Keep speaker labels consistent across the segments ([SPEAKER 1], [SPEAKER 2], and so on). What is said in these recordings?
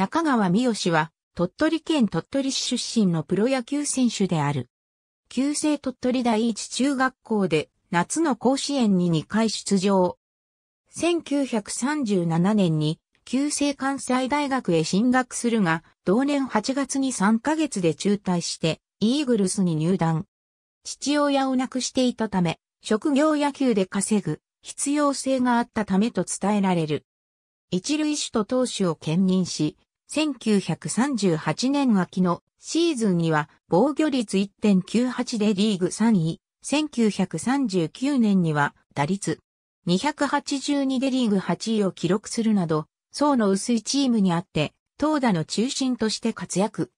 [SPEAKER 1] 中川代氏は、鳥取県鳥取市出身のプロ野球選手である。旧制鳥取第一中学校で夏の甲子園に2回出場。1937年に旧制関西大学へ進学するが、同年8月に3ヶ月で中退して、イーグルスに入団。父親を亡くしていたため、職業野球で稼ぐ必要性があったためと伝えられる。一塁手と投手を兼任し、1938年秋のシーズンには防御率1.98でリーグ3位、1939年には打率282でリーグ8位を記録するなど、層の薄いチームにあって、投打の中心として活躍。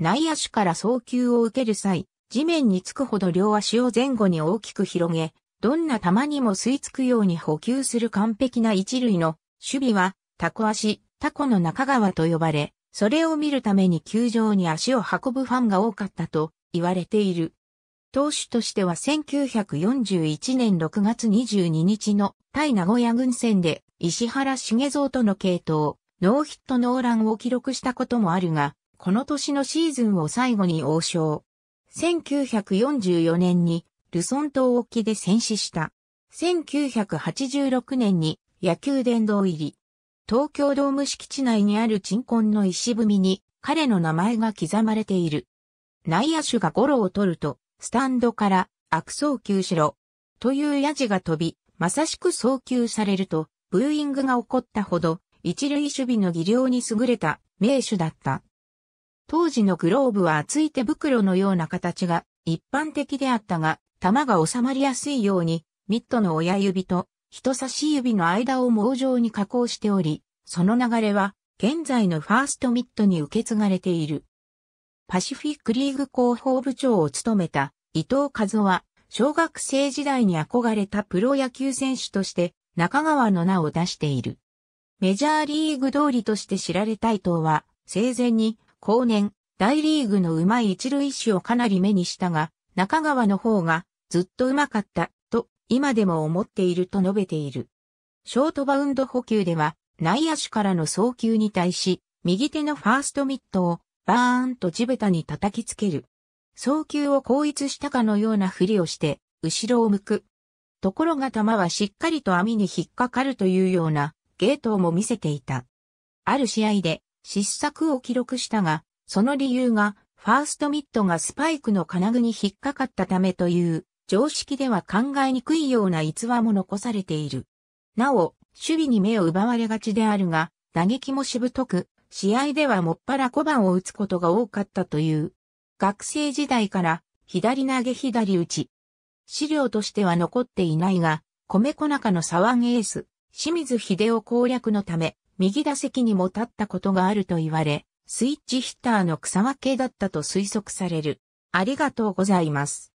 [SPEAKER 1] 内野手から送球を受ける際、地面につくほど両足を前後に大きく広げ、どんな球にも吸い付くように補給する完璧な一塁の守備は、タコ足、タコの中川と呼ばれ、それを見るために球場に足を運ぶファンが多かったと言われている。投手としては1941年6月22日の対名古屋軍戦で石原茂蔵との系統、ノーヒットノーランを記録したこともあるが、この年のシーズンを最後に王将。1944年にルソン島沖で戦死した。1986年に野球殿堂入り。東京ドーム敷地内にある鎮魂の石踏みに彼の名前が刻まれている。内野手がゴロを取ると、スタンドから悪送球しろ。というヤジが飛び、まさしく送球されると、ブーイングが起こったほど、一塁守備の技量に優れた名手だった。当時のグローブは厚い手袋のような形が一般的であったが、球が収まりやすいように、ミットの親指と人差し指の間を網状に加工しており、その流れは現在のファーストミットに受け継がれている。パシフィックリーグ広報部長を務めた伊藤和夫は、小学生時代に憧れたプロ野球選手として中川の名を出している。メジャーリーグ通りとして知られた伊藤は、生前に後年、大リーグの上手い一塁手をかなり目にしたが、中川の方がずっと上手かった今でも思っていると述べている。ショートバウンド補給では、内野手からの送球に対し、右手のファーストミットをバーンと地べたに叩きつける。送球を後逸したかのようなふりをして、後ろを向く。ところが球はしっかりと網に引っかかるというようなゲートも見せていた。ある試合で失策を記録したが、その理由がファーストミットがスパイクの金具に引っかかったためという常識では考えにくいような逸話も残されている。なお、守備に目を奪われがちであるが、打撃もしぶとく、試合ではもっぱら小判を打つことが多かったという。学生時代から、左投げ左打ち。資料としては残っていないが、米粉中の沢腕エース、清水秀夫攻略のため、右打席にも立ったことがあると言われ、スイッチヒッターの草分けだったと推測される。ありがとうございます。